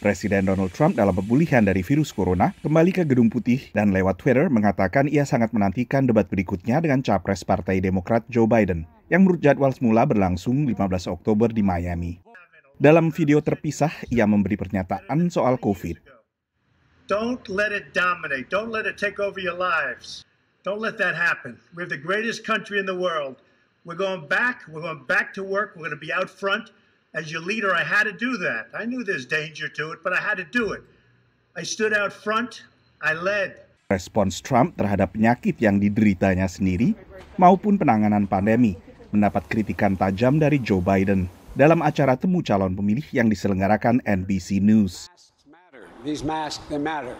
Presiden Donald Trump dalam pemulihan dari virus corona kembali ke Gedung Putih dan lewat Twitter mengatakan ia sangat menantikan debat berikutnya dengan capres Partai Demokrat Joe Biden yang menurut jadwal semula berlangsung 15 Oktober di Miami. Dalam video terpisah, ia memberi pernyataan soal COVID. Don't let it dominate. Don't let it take over your lives. Don't let that happen. We're the greatest country in the world. We're going back. We're going back to work. We're going to be out front. As your leader, I had to do that. I knew there's danger to it, but I had to do it. I stood out front, I led. Respons Trump terhadap penyakit yang dideritanya sendiri maupun penanganan pandemi mendapat kritikan tajam dari Joe Biden dalam acara temu calon pemilih yang diselenggarakan NBC News. These masks, they matter.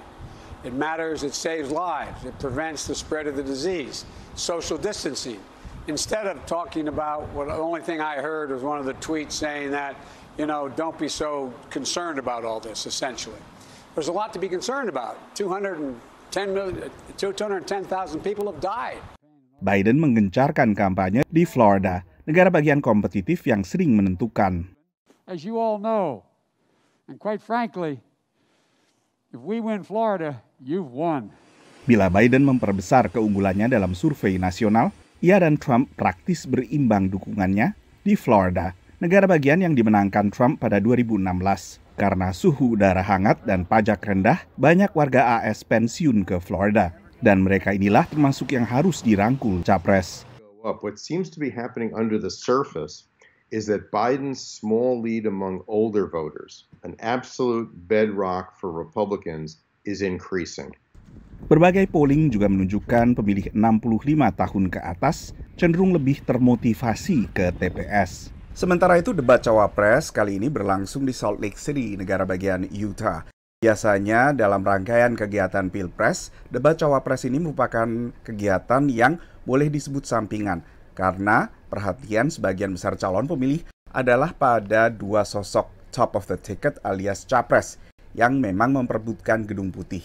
It matters, it saves lives, it prevents the spread of the disease. Social distancing, instead of talking about what the only thing I heard was one of the tweets saying that, you know, don't be so concerned about all this, essentially. There's a lot to be concerned about. 210,000 people have died. Biden menggencarkan kampanye di Florida, negara bagian kompetitif yang sering menentukan. As you all know, and quite frankly, if we win Florida, you've won. Bila Biden memperbesar keunggulannya dalam survei nasional, ia dan Trump praktis berimbang dukungannya di Florida, negara bagian yang dimenangkan Trump pada 2016. Karena suhu udara hangat dan pajak rendah, banyak warga AS pensiun ke Florida. Dan mereka inilah termasuk yang harus dirangkul capres. Biden's Berbagai polling juga menunjukkan pemilih 65 tahun ke atas cenderung lebih termotivasi ke TPS. Sementara itu debat cawapres kali ini berlangsung di Salt Lake City, negara bagian Utah. Biasanya dalam rangkaian kegiatan Pilpres, debat cawapres ini merupakan kegiatan yang boleh disebut sampingan karena perhatian sebagian besar calon pemilih adalah pada dua sosok top of the ticket alias capres yang memang memperbutkan gedung putih.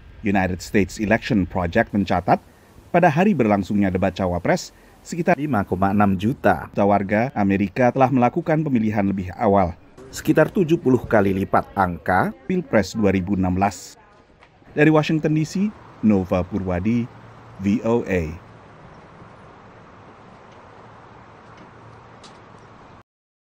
United States Election Project mencatat, pada hari berlangsungnya debat cawapres, sekitar 5,6 juta warga Amerika telah melakukan pemilihan lebih awal. Sekitar 70 kali lipat angka Pilpres 2016. Dari Washington DC, Nova Purwadi, VOA.